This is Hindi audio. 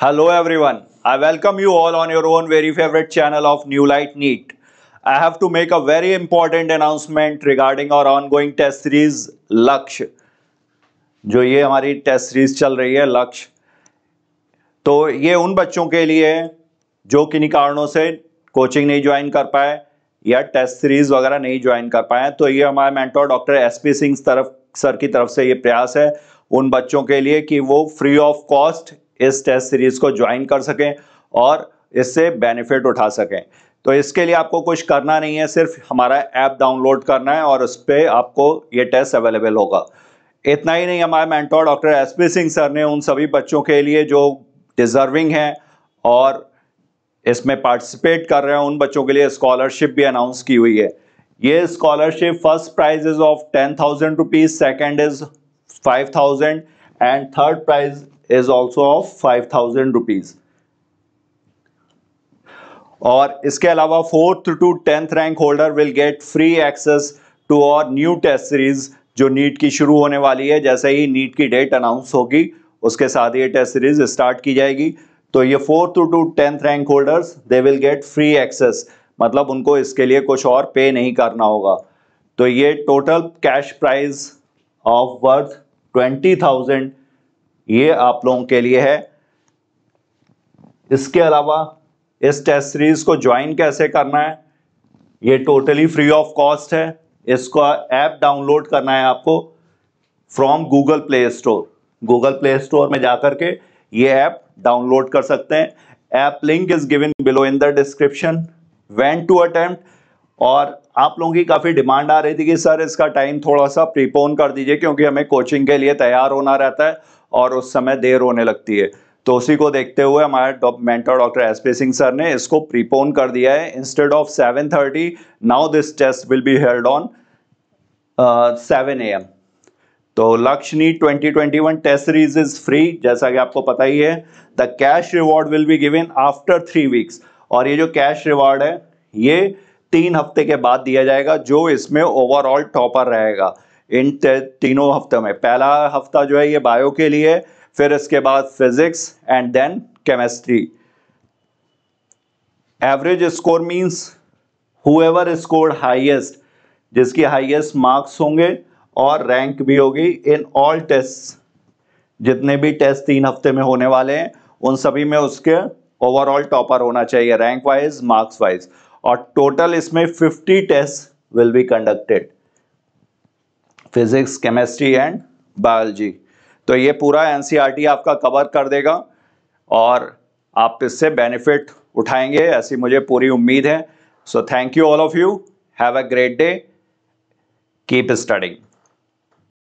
Hello everyone. I welcome you all on your own very favorite channel of New Light Neat. I have to make a very important announcement regarding our ongoing test series लक्ष्य जो ये हमारी टेस्ट सीरीज चल रही है लक्ष्य तो ये उन बच्चों के लिए है जो किन्हीं कारणों से कोचिंग नहीं ज्वाइन कर पाए या टेस्ट सीरीज वगैरह नहीं ज्वाइन कर पाए तो ये हमारे mentor doctor S P Singh तरफ सर की तरफ से ये प्रयास है उन बच्चों के लिए कि वो फ्री ऑफ कॉस्ट इस टेस्ट सीरीज़ को ज्वाइन कर सकें और इससे बेनिफिट उठा सकें तो इसके लिए आपको कुछ करना नहीं है सिर्फ हमारा ऐप डाउनलोड करना है और उस पर आपको ये टेस्ट अवेलेबल होगा इतना ही नहीं हमारे mentor doctor S P Singh sir ने उन सभी बच्चों के लिए जो डिज़र्विंग हैं और इसमें पार्टिसिपेट कर रहे हैं उन बच्चों के लिए स्कॉलरशिप भी अनाउंस की हुई है ये scholarship first prize is of ten thousand rupees second is five thousand and third prize is also of five thousand rupees और इसके अलावा fourth to tenth rank holder will get free access to our new test series जो नीट की शुरू होने वाली है जैसे ही नीट की डेट अनाउंस होगी उसके साथ ये टेस्ट सीरीज स्टार्ट की जाएगी तो ये fourth to tenth rank holders they will get free access मतलब उनको इसके लिए कुछ और पे नहीं करना होगा तो ये total cash prize of worth twenty thousand ये आप लोगों के लिए है इसके अलावा इस टेस्ट सीरीज को ज्वाइन कैसे करना है ये टोटली फ्री ऑफ कॉस्ट है इसका ऐप डाउनलोड करना है आपको from Google Play Store Google Play Store में जाकर के ये ऐप डाउनलोड कर सकते हैं app link is given below in the description when to attempt और आप लोगों की काफ़ी डिमांड आ रही थी कि सर इसका टाइम थोड़ा सा प्रीपोन कर दीजिए क्योंकि हमें कोचिंग के लिए तैयार होना रहता है और उस समय देर होने लगती है तो उसी को देखते हुए हमारे mentor doctor S P Singh sir ने इसको प्रीपोन कर दिया है instead of seven thirty now this test will be held on seven A M तो Lakshya NEET twenty twenty one test series is free जैसा कि आपको पता ही है the cash reward will be given after three weeks और ये जो कैश रिवॉर्ड है ये तीन हफ्ते के बाद दिया जाएगा जो इसमें ओवरऑल टॉपर रहेगा इन तीनों हफ्ते में पहला हफ्ता जो है ये बायो के लिए फिर इसके बाद physics and then chemistry average score means whoever score highest जिसकी हाईएस्ट मार्क्स होंगे और रैंक भी होगी इन ऑल टेस्ट जितने भी टेस्ट तीन हफ्ते में होने वाले हैं उन सभी में उसके ओवरऑल टॉपर होना चाहिए रैंक वाइज मार्क्स वाइज और टोटल इसमें 50 test will be conducted physics chemistry and biology तो ये पूरा एनसीईआरटी e आपका कवर कर देगा और आप इससे बेनिफिट उठाएंगे ऐसी मुझे पूरी उम्मीद है so thank you all of you have a great day keep studying